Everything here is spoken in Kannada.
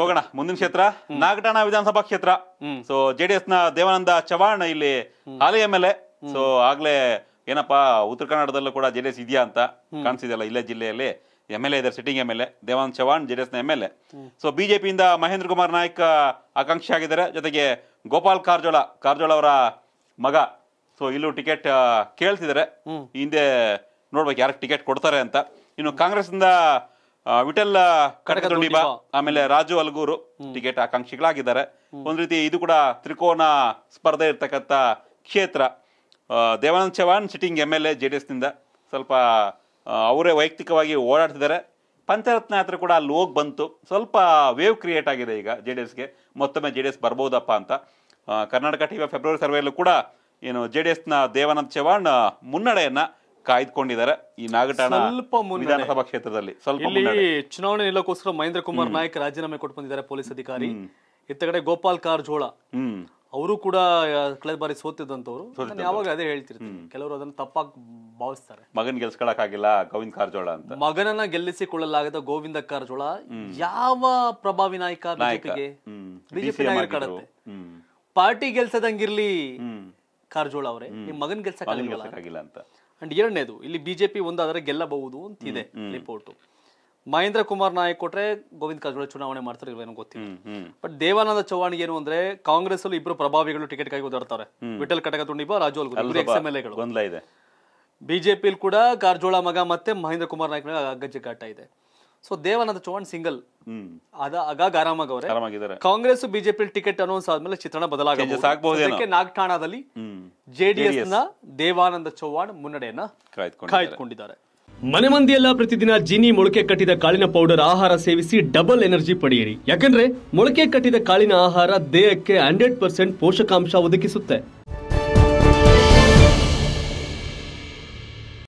ಹೋಗೋಣ ಮುಂದಿನ ಕ್ಷೇತ್ರ ನಾಗಟಾಣ ವಿಧಾನಸಭಾ ಕ್ಷೇತ್ರ ಸೊ ಜೆಡಿಎಸ್ ನ ದೇವಾನಂದ ಚವಾಣ್ ಇಲ್ಲಿ ಹಾಲಿ ಎಂ ಎಲ್ ಎ ಸೊ ಆಗ್ಲೇ ಏನಪ್ಪಾ ಉತ್ತರ ಕನ್ನಡದಲ್ಲೂ ಕೂಡ ಜೆಡಿಎಸ್ ಇದೆಯಾ ಅಂತ ಕಾಣಿಸಿದೆಯಲ್ಲ ಇಲ್ಲೇ ಜಿಲ್ಲೆಯಲ್ಲಿ ಎಂ ಎಲ್ ಎ ಇದ್ದಾರೆ sitting M L A Devanand Chavan JDS ನ ಎಂ ಎಲ್ ಎ ಸೊ ಬಿಜೆಪಿಯಿಂದ ಮಹೇಂದ್ರ ಕುಮಾರ್ ನಾಯ್ಕ ಆಕಾಂಕ್ಷಿ ಆಗಿದ್ದಾರೆ ಜೊತೆಗೆ ಗೋಪಾಲ್ ಕಾರಜೋಳ ಕಾರಜೋಳ ಅವರ ಮಗ ಸೊ ಇಲ್ಲೂ ಟಿಕೆಟ್ ಕೇಳ್ತಿದ್ದಾರೆ ಹಿಂದೆ ನೋಡ್ಬೇಕು ಯಾರಿಗೆ ಟಿಕೆಟ್ ಕೊಡ್ತಾರೆ ಅಂತ ಇನ್ನು ಕಾಂಗ್ರೆಸ್ ಇಂದ ವಿಠಲ್ ಕಟಕದುಂಡಿಬ ಆಮೇಲೆ ರಾಜು ಅಲ್ಗೂರು ಟಿಕೆಟ್ ಆಕಾಂಕ್ಷಿಗಳಾಗಿದ್ದಾರೆ ಒಂದ್ ರೀತಿ ಇದು ಕೂಡ ತ್ರಿಕೋನ ಸ್ಪರ್ಧೆ ಇರ್ತಕ್ಕಂಥ ಕ್ಷೇತ್ರ Devanand Chavan sitting M L A J D ಸ್ವಲ್ಪ ಅವರೇ ವೈಯಕ್ತಿಕವಾಗಿ ಓಡಾಡ್ತಿದ್ದಾರೆ ಪಂಚರತ್ನ ಯಾತ್ರೆ ಕೂಡ ಅಲ್ಲಿ ಹೋಗಿ ಬಂತು ಸ್ವಲ್ಪ ವೇವ್ ಕ್ರಿಯೇಟ್ ಆಗಿದೆ ಈಗ ಜೆ ಡಿ ಎಸ್ಗೆ ಮತ್ತೊಮ್ಮೆ ಜೆ ಡಿ ಎಸ್ ಬರ್ಬೋದಪ್ಪ ಅಂತ ಕರ್ನಾಟಕ ಟಿವಿ ಫೆಬ್ರವರಿ ಸರ್ವೆಯಲ್ಲೂ ಕೂಡ ಏನು ಜೆ ಡಿ ಎಸ್ನ ದೇವಾನಂದ್ ಚವಾಣ್ ಮುನ್ನಡೆಯನ್ನು ಕಾಯ್ದುಕೊಂಡಿದ್ದಾರೆ ಈ ನಾಗಠಾಣ ಸ್ವಲ್ಪ ವಿಧಾನಸಭಾ ಕ್ಷೇತ್ರದಲ್ಲಿ ಸ್ವಲ್ಪ ಇಲ್ಲಿ ಚುನಾವಣೆ ನಿಲ್ಲಕ್ಕೋಸ್ಕರ ಮಹೇಂದ್ರ ಕುಮಾರ್ ನಾಯಕ್ ರಾಜೀನಾಮೆ ಕೊಟ್ಟು ಬಂದಿದ್ದಾರೆ ಪೊಲೀಸ್ ಅಧಿಕಾರಿ ಇತ್ತ ಗೋಪಾಲ್ ಕಾರಜೋಳ ಅವರು ಕೂಡ ಕಳೆದ ಬಾರಿ ಸೋತಿದ್ದಂತವ್ರು ಯಾವಾಗ ಅದೇ ಹೇಳ್ತಿರ್ತೀನಿ ಕೆಲವರು ಅದನ್ನ ತಪ್ಪಾಗಿ ಭಾವಿಸ್ತಾರೆ ಮಗನ್ ಆಗಿಲ್ಲ ಗೋವಿಂದ ಕಾರಜೋಳ ಅಂತ ಮಗನನ್ನ ಗೆಲ್ಲಿಸಿಕೊಳ್ಳಲಾಗದ ಗೋವಿಂದ ಕಾರಜೋಳ ಯಾವ ಪ್ರಭಾವಿ ನಾಯಕ ಬಿಜೆಪಿಗೆ ಬಿಜೆಪಿ ನಾಯಕ ಪಾರ್ಟಿ ಗೆಲ್ಸದಂಗಿರ್ಲಿ ಕಾರಜೋಳ ಅವರೇ ನಿಮ್ ಮಗನ್ ಆಗಿಲ್ಲ ಅಂತ ಅಂಡ್ ಎರಡನೇದು ಇಲ್ಲಿ ಬಿಜೆಪಿ ಒಂದಾದರೆ ಗೆಲ್ಲಬಹುದು ಅಂತ ಇದೆ ರಿಪೋರ್ಟ್ ಮಹೇಂದ್ರ ಕುಮಾರ್ ನಾಯಕ್ ಕೊಟ್ರೆ ಗೋವಿಂದ ಕಾರಜೋಳ ಚುನಾವಣೆ ಮಾಡ್ತಾರೆ ಏನೋ ಗೊತ್ತಿಲ್ಲ ಬಟ್ ದೇವಾನಂದ ಚೌಹಾಣ್ ಏನು ಅಂದ್ರೆ ಕಾಂಗ್ರೆಸ್ ಅಲ್ಲಿ ಇಬ್ರು ಪ್ರಭಾವಿಗಳು ಟಿಕೆಟ್ ಕಾಯಿ ಓದಾಡ್ತಾರೆ ವಿಠಲ್ ಕಟಕ ತುಂಡಿಬ ರಾಜೋಲ್ ಎಕ್ಸ್ ಎಲ್ ಎಗಳು ಕೂಡ ಕಾರಜೋಳ ಮಗ ಮತ್ತೆ ಮಹೇಂದ್ರ ಕುಮಾರ್ ನಾಯಕ್ ಗಜ್ಜೆ ಘಾಟ ಇದೆ ಸೊ ದೇವಾನಂದ ಚೌಹಾಣ್ ಸಿಂಗಲ್ ಅದ ಆಗಾಗ ಆರಾಮಾಗವ್ರೆ ಆರಾಮಾಗಿದ್ದಾರೆ ಕಾಂಗ್ರೆಸ್ ಬಿಜೆಪಿ ಟಿಕೆಟ್ ಅನೌನ್ಸ್ ಆದ್ಮೇಲೆ ಚಿತ್ರಣ ಬದಲಾಗಬಹುದು ನಾಗಠಾಣದಲ್ಲಿ ಜೆಡಿಎಸ್ ನ ದೇವಾನಂದ ಚೌಹಾಣ್ ಮುನ್ನಡೆಯನ್ನ ಕಾಯ್ದುಕೊಂಡಿದ್ದಾರೆ ಮನೆ ಮಂದಿಯೆಲ್ಲ ಪ್ರತಿದಿನ ಜಿನಿ ಮೊಳಕೆ ಕಟ್ಟಿದ ಕಾಳಿನ ಪೌಡರ್ ಆಹಾರ ಸೇವಿಸಿ ಡಬಲ್ ಎನರ್ಜಿ ಪಡೆಯಿರಿ ಯಾಕಂದ್ರೆ ಮೊಳಕೆ ಕಟ್ಟಿದ ಕಾಳಿನ ಆಹಾರ ದೇಹಕ್ಕೆ ಹಂಡ್ರೆಡ್ ಪರ್ಸೆಂಟ್ ಪೋಷಕಾಂಶ ಒದಗಿಸುತ್ತೆ